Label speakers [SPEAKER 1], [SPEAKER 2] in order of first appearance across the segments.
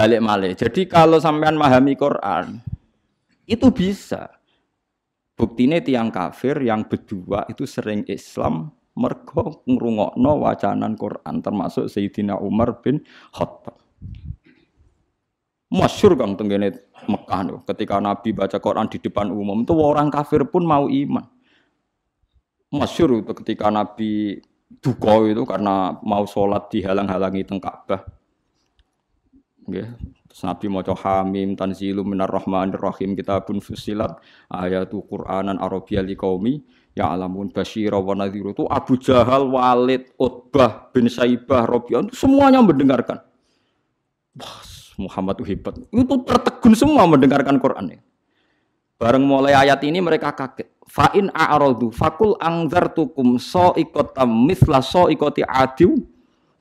[SPEAKER 1] balik malih. Jadi kalau sampean memahami Quran itu bisa. Buktinya tiang kafir yang berdua itu sering Islam mergo ngrungokno wacanan Quran termasuk Sayyidina Umar bin Khattab. Masyur kang tenggene Mekah nih, ketika Nabi baca Quran di depan umum itu orang kafir pun mau iman. Masyur itu ketika Nabi duka itu karena mau sholat dihalang-halangi teng Nggih. Terus Nabi maca Hamim tanzilum minar rahmanir rahim kitabun fusilat ayatu Qur'anan arabiyya liqaumi ya alamun basyira wa nadhiru itu Abu Jahal, Walid, Utbah bin Saibah, Rabi'an itu semuanya mendengarkan. Wah, Muhammad itu hebat. Itu tertegun semua mendengarkan Quran ini. Bareng mulai ayat ini mereka kaget. Fa'in a'radu fakul angzartukum so mithla misla so ikoti adiw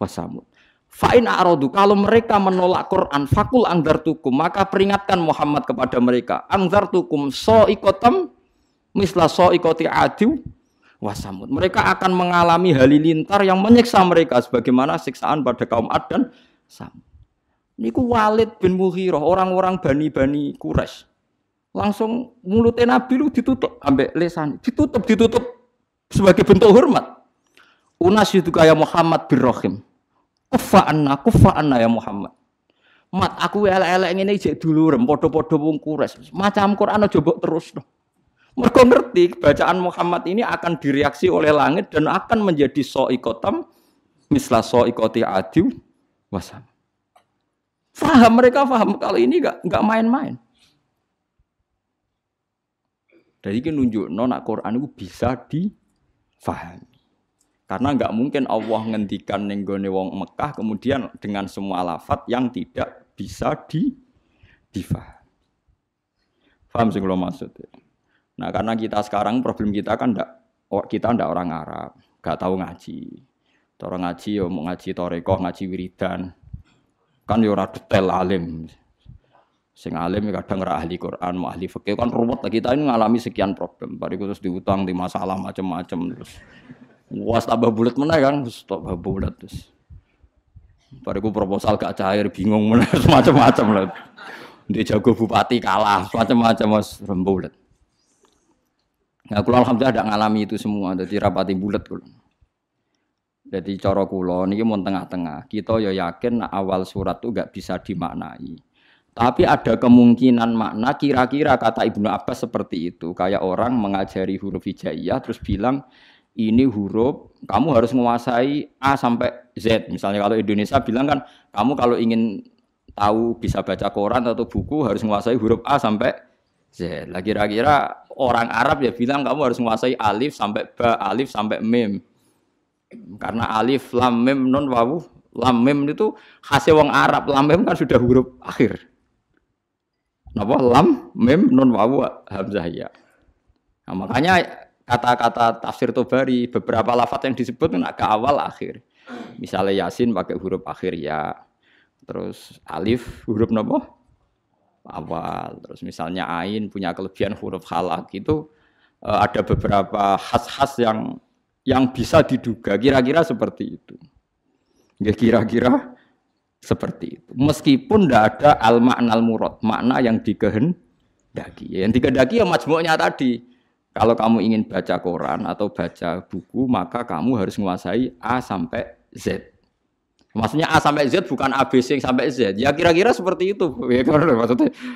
[SPEAKER 1] wasamud. Fa'in a'radu, kalau mereka menolak Quran fakul angdar tukum maka peringatkan Muhammad kepada mereka angdar tukum so ikotem misla so ikoti adu wasamud mereka akan mengalami halilintar yang menyiksa mereka sebagaimana siksaan pada kaum Ad dan Ini ku Walid bin Muhiroh, orang-orang bani-bani Quraisy langsung mulutnya Nabi lu ditutup ambek lesan ditutup ditutup sebagai bentuk hormat. Unas itu kayak Muhammad bin Rahim Kufa anna, kufa anna ya Muhammad. Mat, aku elek-elek ngene jek dulurem, padha-padha wong kures. Macam Quran aja mbok terusno. Mergo ngerti bacaan Muhammad ini akan direaksi oleh langit dan akan menjadi so so misla soikoti adiu wasan. Faham mereka faham kalau ini nggak nggak main-main. Dari ini nunjuk nona Quran itu bisa difahami. Karena nggak mungkin Allah ngendikan nenggone wong Mekah kemudian dengan semua lafat yang tidak bisa di diva. Faham sih kalau maksud ya? Nah karena kita sekarang problem kita kan ndak oh, kita ndak orang Arab, nggak tahu ngaji. Toro ngaji yo ya, mau ngaji toreko ngaji wiridan. Kan yo ya ora detail alim. Sing alim kadang ora ahli Quran, mau ahli fikih kan ruwet kita ini ngalami sekian problem. Bariku terus diutang di masalah macam-macam terus. Wah, tambah bulat mana kan? Terus tambah bulat terus. Padahal proposal gak cair, bingung mana semacam macam lah. Dia jago bupati kalah, semacam macam mas rembulat. Nah, kulo alhamdulillah ada ngalami itu semua, jadi rapati bulat kulo. Jadi coro kulo ini mau tengah-tengah. Kita ya yakin awal surat tuh gak bisa dimaknai. Tapi ada kemungkinan makna kira-kira kata Ibnu Abbas seperti itu. Kayak orang mengajari huruf hijaiyah terus bilang ini huruf, kamu harus menguasai A sampai Z. Misalnya kalau Indonesia bilang kan, kamu kalau ingin tahu bisa baca koran atau buku harus menguasai huruf A sampai Z. lagi kira-kira orang Arab ya bilang kamu harus menguasai alif sampai ba, alif sampai mim. Karena alif, lam, mim, nun, wawu, lam, mim itu khasnya wong Arab. Lam, mim kan sudah huruf akhir. Napa lam, mem, nun, wawu, hamzah ya. Nah, makanya kata-kata tafsir Tobari beberapa lafat yang disebut nak ke awal akhir. Misalnya Yasin pakai huruf akhir ya. Terus alif huruf nopo? Awal. Terus misalnya ain punya kelebihan huruf halak itu eh, ada beberapa khas-khas yang yang bisa diduga kira-kira seperti itu. Ya kira-kira seperti itu. Meskipun tidak ada al makna al murad, makna yang dikehendaki. Yang dikehendaki ya majmuknya tadi kalau kamu ingin baca koran atau baca buku, maka kamu harus menguasai A sampai Z. Maksudnya A sampai Z bukan ABC sampai Z. Ya kira-kira seperti itu. Ya, kan?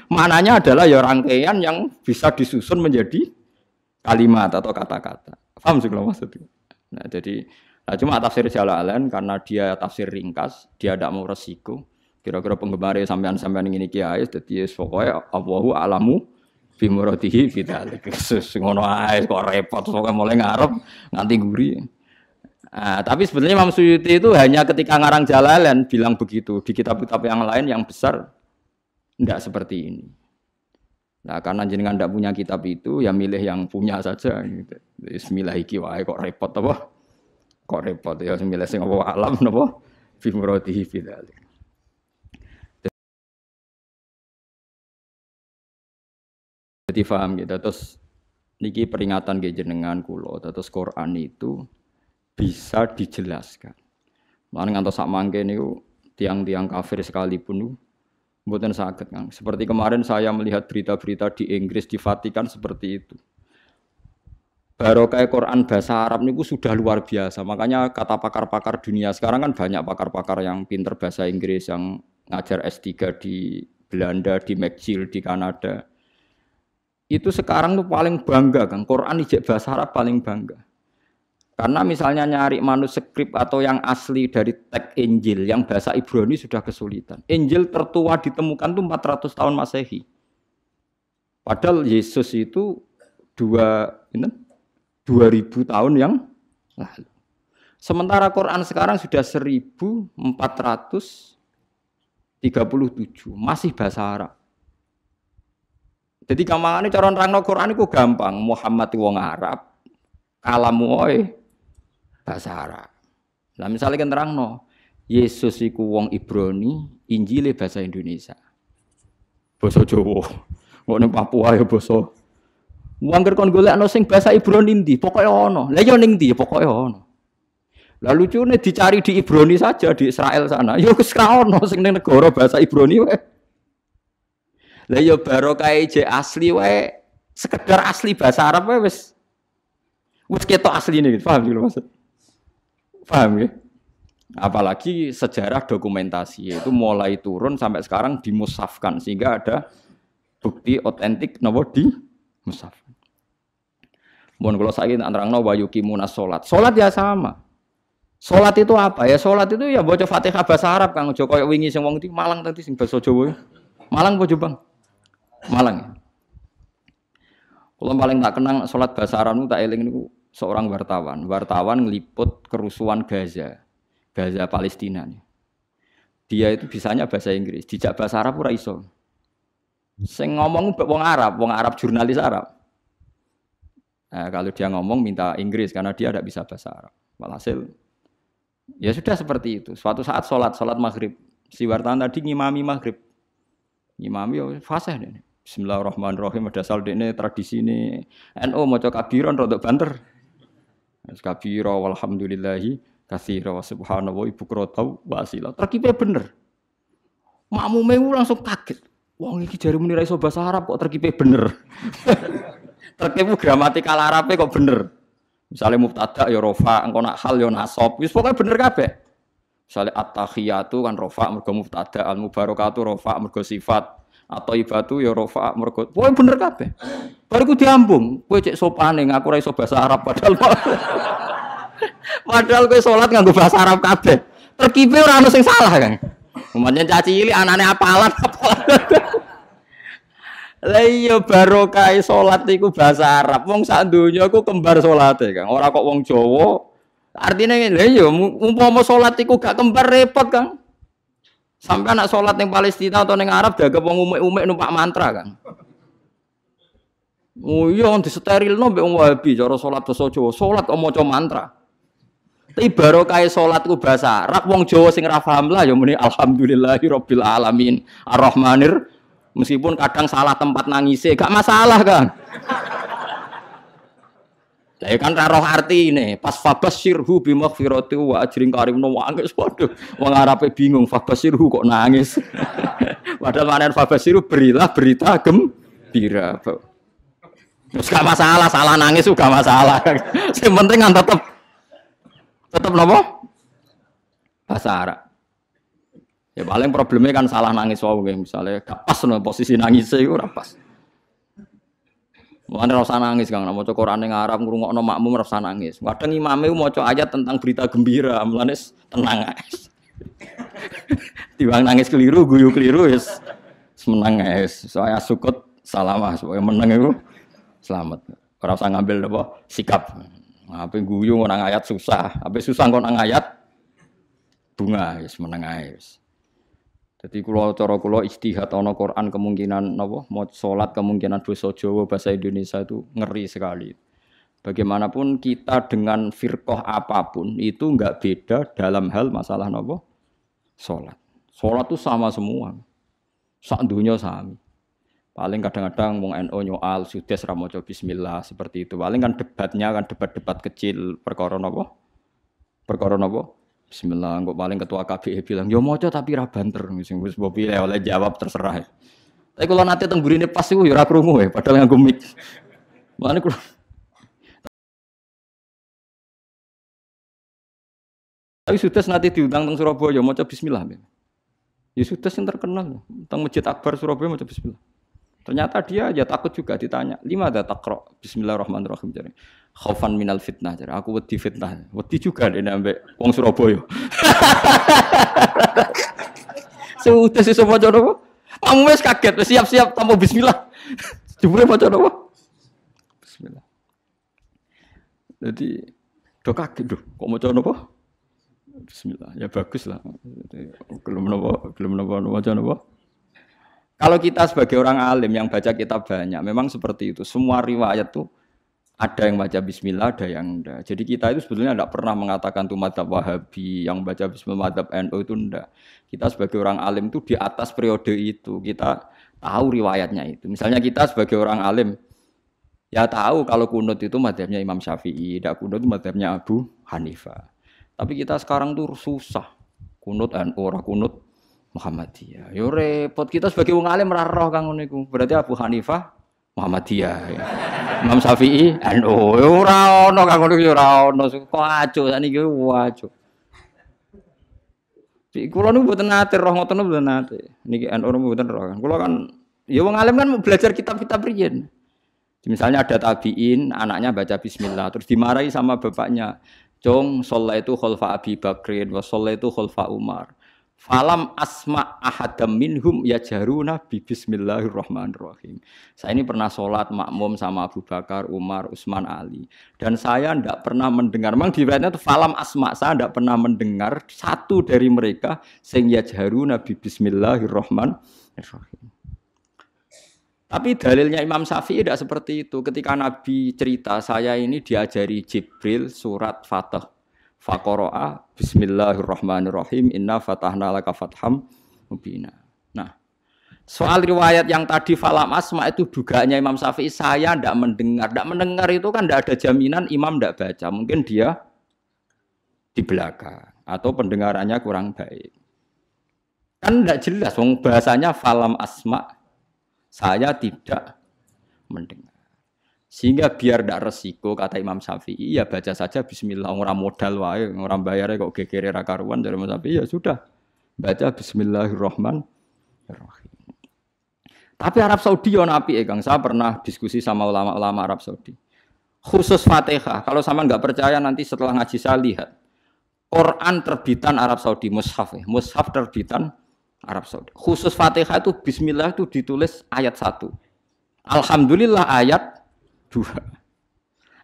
[SPEAKER 1] mananya adalah ya rangkaian yang bisa disusun menjadi kalimat atau kata-kata. Paham sih kalau maksudnya? Nah, jadi nah cuma tafsir Jalalain karena dia tafsir ringkas, dia tidak mau resiko. Kira-kira penggemar ya sampean-sampean ini kiai, jadi pokoknya Allahu alamu bimuratihi bidalik ngono ae kok repot sok mulai ngarep nganti guri Nah, tapi sebenarnya Imam Suyuti itu hanya ketika ngarang Jalalan bilang begitu. Di kitab-kitab yang lain yang besar tidak seperti ini. Nah, karena jenengan tidak punya kitab itu, ya milih yang punya saja. Gitu. Bismillah iki wae kok repot apa? Kok repot ya milih sing apa alam napa? Bimuratihi vitalik Jadi paham gitu. Terus niki peringatan ke jenengan kulo. Terus Quran itu bisa dijelaskan. Mulane ngantos sak mangke niku tiang-tiang kafir sekalipun mboten sakit kan. Seperti kemarin saya melihat berita-berita di Inggris di Vatikan seperti itu. Barokah Quran bahasa Arab nih, gue sudah luar biasa. Makanya kata pakar-pakar dunia sekarang kan banyak pakar-pakar yang pinter bahasa Inggris yang ngajar S3 di Belanda, di McGill, di Kanada itu sekarang tuh paling bangga kan Quran ijek bahasa Arab paling bangga karena misalnya nyari manuskrip atau yang asli dari teks Injil yang bahasa Ibrani sudah kesulitan Injil tertua ditemukan tuh 400 tahun Masehi padahal Yesus itu dua ini 2000 tahun yang lalu sementara Quran sekarang sudah 1437 masih bahasa Arab jadi gampangane cara nerangno Quran iku gampang. Muhammad wong Arab, kalamu oe bahasa Arab. Nah misalnya kan No, Yesus iku wong Ibrani, Injile bahasa Indonesia. Basa Jawa. Kok ning Papua ya basa. Wong kon golekno sing bahasa Ibrani ndi, pokoke ono. Lah ya ning ndi, pokoke ono. Lah lucune dicari di Ibrani saja di Israel sana. Ya wis ono sing ning negara bahasa Ibrani wae. Lah ya barokah je asli wae sekedar asli bahasa Arab wae wis wis ketok asli gitu. Paham gitu maksud? Paham ya? Apalagi sejarah dokumentasi itu mulai turun sampai sekarang dimusafkan sehingga ada bukti otentik nopo di musaf. Mohon kalau saya nerangno yuki munas salat. Salat ya sama. Salat itu apa ya? Salat itu ya baca Fatihah bahasa Arab Kang Joko wingi sing wong iki Malang tadi sing bahasa Jawa. Malang apa bang. Malang. Kalau paling tak kenang sholat bahasa Arabmu tak eling itu seorang wartawan. Wartawan ngeliput kerusuhan Gaza, Gaza Palestina. Dia itu bisanya bahasa Inggris, dijak bahasa Arab pura iso. Saya ngomong wong Arab, wong Arab jurnalis Arab. Nah, kalau dia ngomong minta Inggris karena dia tidak bisa bahasa Arab. Walhasil ya sudah seperti itu. Suatu saat sholat sholat maghrib si wartawan tadi ngimami maghrib, ngimami ya fasih deh. Bismillahirrahmanirrahim ada saldi ini tradisi ini NU maca kabiran rodok banter. Kabira walhamdulillahi katsira wa subhanallah ibu krotau wa asila. Terkipe bener. Makmume langsung kaget. Wong iki jare muni ra iso bahasa Arab kok terkipe bener. terkipe gramatikal Arabe kok bener. Misalnya mubtada ya rofa, engkau nak hal ya nasab. Wis pokoke bener kabeh. Misalnya at-tahiyatu kan rofa mergo mubtada, al-mubarakatu rofa mergo sifat atau ibatu ya rofa mergo wah bener kabeh baru ku diambung kowe cek sopane ngaku ora iso bahasa Arab padahal padahal kowe salat nganggo bahasa Arab kabeh terkipe ora ono sing salah kan umatnya caci cilik anane apalan apalan Lah iya barokah salat iku bahasa Arab. Wong sak donya ku kembar salate, kan Ora kok wong Jawa. Artinya lha iya umpama salat iku gak kembar repot, kan? Sampai anak sholat yang Palestina atau yang Arab jaga wong umek-umek numpak mantra kan. Oh iya on disteril no mbek Wahabi cara sholat basa Jawa. Sholat kok maca mantra. Tapi baru kayak sholatku bahasa Arab wong Jawa sing ra lah ya muni robbil alamin arrahmanir meskipun kadang salah tempat nangise gak masalah kan. Lah ya kan ra roh artine, pas fabasirhu bimaghfirati wa ajrin karim no nangis waduh. Wong Arabe bingung fabasirhu kok nangis. Padahal maknane fabasirhu berilah berita gembira. Terus gak masalah, salah nangis juga masalah. Sing penting kan tetep tetep nopo? Bahasa Arab. Ya paling problemnya kan salah nangis wae misalnya gak pas no posisi nangis itu ora pas. Mana rasa nangis kang, mau cokor aneh ngarap ngurungok no makmum rasa nangis. Kadang imamnya mau cok ayat tentang berita gembira, melanes tenang guys. Tiwang nangis keliru, guyu keliru yes. Semenang guys, saya sukut salamah, supaya menang itu selamat. Orang usah ngambil apa sikap. Apa guyu nang ayat susah, apa susah nang ayat bunga yes menang guys. Jadi kalau cara kula istihad ana Quran kemungkinan napa mau salat kemungkinan dosa Jawa bahasa Indonesia itu ngeri sekali. Bagaimanapun kita dengan firqah apapun itu nggak beda dalam hal masalah napa salat. Salat itu sama semua. Sak dunia sama. Paling kadang-kadang wong NU nyoal sudes ra maca bismillah seperti itu. Paling kan debatnya kan debat-debat kecil perkara napa? Perkara napa? Bismillah, kok paling ketua KBI e bilang, yo ya mau tapi raban terus, sing wis pilih oleh jawab terserah. Tapi kalau nanti tenggurine pas pasti yo ya rakrumu krungu ya, padahal yang gumi. Mana kula Tapi sudah nanti diundang teng Surabaya, maca bismillah. Ya sudah yang terkenal, teng Masjid Akbar Surabaya maca bismillah. Ternyata dia ya takut juga ditanya. Lima ada takro. Bismillahirrahmanirrahim. Jadi, khofan minal fitnah. Jadi, aku wedi fitnah. Wedi juga deh nambah wong Surabaya. Sudah sih semua jodoh. Kamu wes kaget, siap-siap tamu bismillah. Jumlah macam apa? Bismillah. Jadi, do kaget do. Kok mau apa? Bismillah. Ya bagus lah. Belum nopo, belum nopo, macam apa? Kalau kita sebagai orang alim yang baca kitab banyak, memang seperti itu. Semua riwayat tuh ada yang baca bismillah, ada yang enggak. Jadi kita itu sebetulnya tidak pernah mengatakan tuh madhab wahabi, yang baca bismillah madhab NU itu enggak. Kita sebagai orang alim itu di atas periode itu, kita tahu riwayatnya itu. Misalnya kita sebagai orang alim, ya tahu kalau kunut itu madhabnya Imam Syafi'i, tidak kunut itu madhabnya Abu Hanifah. Tapi kita sekarang tuh susah. Kunut NU, orang kunut Muhammadiyah. Yo repot kita sebagai wong alim roh kang ngono iku. Berarti Abu Hanifah Muhammadiyah. Ya. Imam Syafi'i NU. Ora ono kang ngono ora ono. Kok aco sakniki wajo. Kulo niku mboten nate roh ngoten mboten nate. Niki NU mboten roh kan. Kulo kan ya wong alim kan belajar kitab-kitab riyen. Misalnya ada tabiin, anaknya baca bismillah, terus dimarahi sama bapaknya. Jong, sholat itu khulfa Abi Bakrin, wa sholat itu khulfa Umar. Falam asma ahadam minhum ya jaruna bi bismillahirrahmanirrahim. Saya ini pernah sholat makmum sama Abu Bakar, Umar, Usman, Ali. Dan saya tidak pernah mendengar. Memang di itu falam asma saya tidak pernah mendengar satu dari mereka sehingga ya jaruna bi bismillahirrahmanirrahim. Tapi dalilnya Imam Syafi'i tidak seperti itu. Ketika Nabi cerita saya ini diajari Jibril surat Fatah Fakoroa Bismillahirrahmanirrahim Inna fatahna laka fatham mubina Nah Soal riwayat yang tadi falam asma itu dugaannya Imam Syafi'i saya tidak mendengar, tidak mendengar itu kan tidak ada jaminan Imam tidak baca, mungkin dia di belakang atau pendengarannya kurang baik. Kan tidak jelas, bahasanya falam asma saya tidak mendengar. Sehingga biar tidak resiko kata Imam Syafi'i ya baca saja bismillah orang modal wae orang bayarnya kok gegere rakaruan karuan dari Imam Syafi'i ya sudah baca bismillahirrahmanirrahim. Tapi Arab Saudi on api eh, Saya pernah diskusi sama ulama-ulama Arab Saudi. Khusus Fatihah, kalau sama nggak percaya nanti setelah ngaji saya lihat. Quran terbitan Arab Saudi, mushaf ya. Mushaf terbitan Arab Saudi. Khusus Fatihah itu bismillah itu ditulis ayat satu Alhamdulillah ayat dua.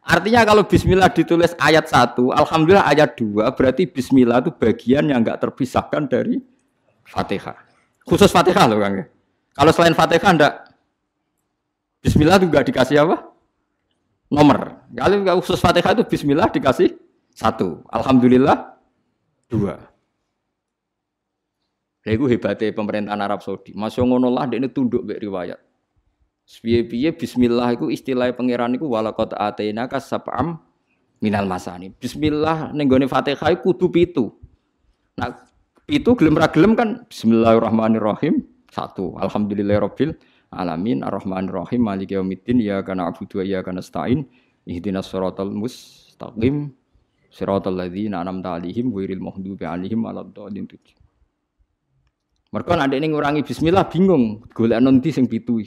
[SPEAKER 1] Artinya kalau bismillah ditulis ayat satu, alhamdulillah ayat dua, berarti bismillah itu bagian yang nggak terpisahkan dari Fatihah. Khusus Fatihah loh Kang. Kalau selain Fatihah ndak Bismillah juga dikasih apa? Nomor. Kalau khusus Fatihah itu Bismillah dikasih satu, Alhamdulillah dua. Lha iku hebate pemerintahan Arab Saudi. Masya ngono lah ini tunduk mbek riwayat. Piye-piye bismillah iku istilah pangeran iku walaqad atainaka sab'am minal masani. Bismillah ning gone Fatihah kudu pitu. Nah, pitu gelem ra gelem kan bismillahirrahmanirrahim satu. Alhamdulillahirabbil alamin arrahmanirrahim maliki yaumiddin ya kana abudu ya kana stain ihdinas siratal mustaqim siratal ladzina an'amta alaihim ghairil maghdubi alaihim waladdallin. Mereka ada ini ngurangi bismillah bingung, golek nanti sing pitu.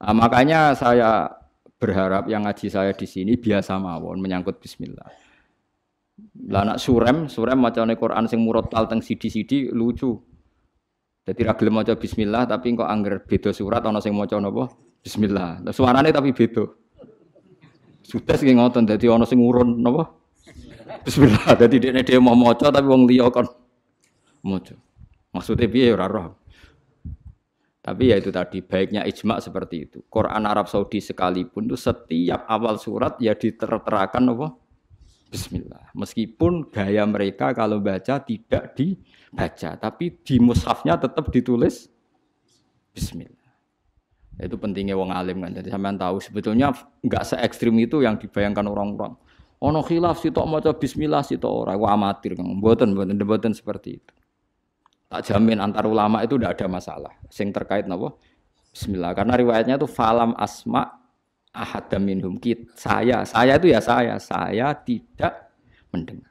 [SPEAKER 1] Nah, makanya saya berharap yang ngaji saya di sini biasa mawon menyangkut bismillah. Lah nak surem, surem macane Quran sing murattal teng sidi-sidi lucu. Jadi ra gelem maca bismillah tapi kok angger beda surat ana sing maca napa? Bismillah. Lah suarane tapi beda. Sudah sing ngoten dadi ana sing urun napa? Bismillah. Dadi dekne dhewe mau maca tapi wong liya kon maca. Maksudnya piye ora roh. Tapi ya itu tadi baiknya ijma seperti itu. Quran Arab Saudi sekalipun itu setiap awal surat ya diterterakan apa? Bismillah. Meskipun gaya mereka kalau baca tidak dibaca, tapi di mushafnya tetap ditulis Bismillah. Itu pentingnya wong alim kan. Jadi sampean tahu sebetulnya nggak se ekstrim itu yang dibayangkan orang-orang. Ono khilaf sitok maca bismillah sitok ora, ku amatir kan. Mboten mboten mboten seperti itu tak jamin antar ulama itu tidak ada masalah sing terkait nabo, bismillah karena riwayatnya itu falam asma ahad minhum kit saya saya itu ya saya saya tidak mendengar